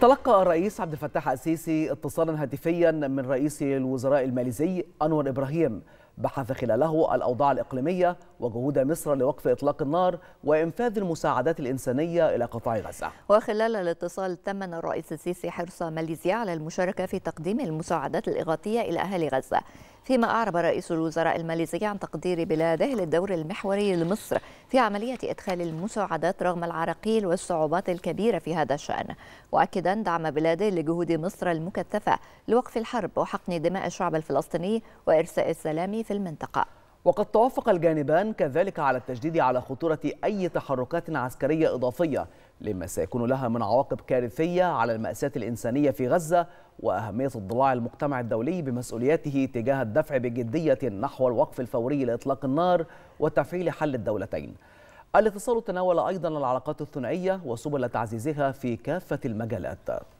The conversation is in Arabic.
تلقى الرئيس عبد الفتاح السيسي اتصالا هاتفيا من رئيس الوزراء الماليزي انور ابراهيم بحث خلاله الاوضاع الاقليميه وجهود مصر لوقف اطلاق النار وانفاذ المساعدات الانسانيه الى قطاع غزه. وخلال الاتصال تمن الرئيس السيسي حرص ماليزيا على المشاركه في تقديم المساعدات الاغاثيه الى اهالي غزه. فيما أعرب رئيس الوزراء الماليزي عن تقدير بلاده للدور المحوري لمصر في عملية إدخال المساعدات رغم العراقيل والصعوبات الكبيرة في هذا الشأن وأكدا دعم بلاده لجهود مصر المكثفة لوقف الحرب وحقن دماء الشعب الفلسطيني وإرساء السلام في المنطقة وقد توافق الجانبان كذلك على التشديد على خطورة أي تحركات عسكرية إضافية لما سيكون لها من عواقب كارثية على المأساة الإنسانية في غزة وأهمية اضلاع المجتمع الدولي بمسؤوليته تجاه الدفع بجدية نحو الوقف الفوري لإطلاق النار وتفعيل حل الدولتين الاتصال تناول أيضا العلاقات الثنائية وسبل تعزيزها في كافة المجالات